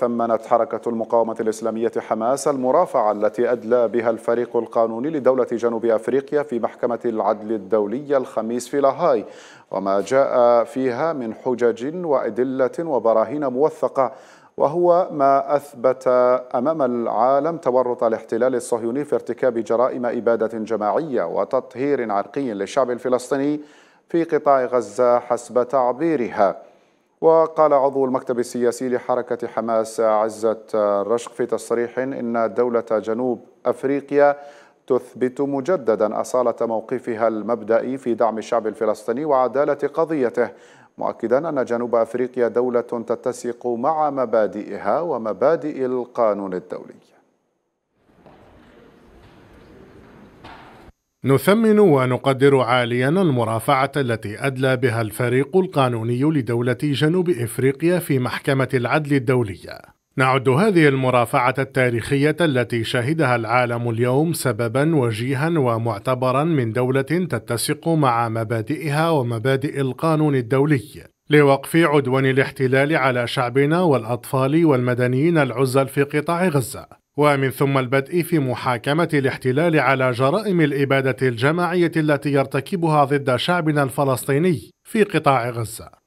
ثمنت حركة المقاومة الإسلامية حماس المرافعة التي أدلى بها الفريق القانوني لدولة جنوب أفريقيا في محكمة العدل الدولية الخميس في لاهاي وما جاء فيها من حجج وأدلة وبراهين موثقة وهو ما أثبت أمام العالم تورط الاحتلال الصهيوني في ارتكاب جرائم إبادة جماعية وتطهير عرقي للشعب الفلسطيني في قطاع غزة حسب تعبيرها وقال عضو المكتب السياسي لحركة حماس عزة الرشق في تصريح إن دولة جنوب أفريقيا تثبت مجددا أصالة موقفها المبدئي في دعم الشعب الفلسطيني وعدالة قضيته مؤكدا أن جنوب أفريقيا دولة تتسق مع مبادئها ومبادئ القانون الدولي نثمن ونقدر عاليا المرافعة التي أدلى بها الفريق القانوني لدولة جنوب إفريقيا في محكمة العدل الدولية. نعد هذه المرافعة التاريخية التي شهدها العالم اليوم سببا وجيها ومعتبرا من دولة تتسق مع مبادئها ومبادئ القانون الدولي لوقف عدوان الاحتلال على شعبنا والأطفال والمدنيين العزل في قطاع غزة ومن ثم البدء في محاكمة الاحتلال على جرائم الإبادة الجماعية التي يرتكبها ضد شعبنا الفلسطيني في قطاع غزة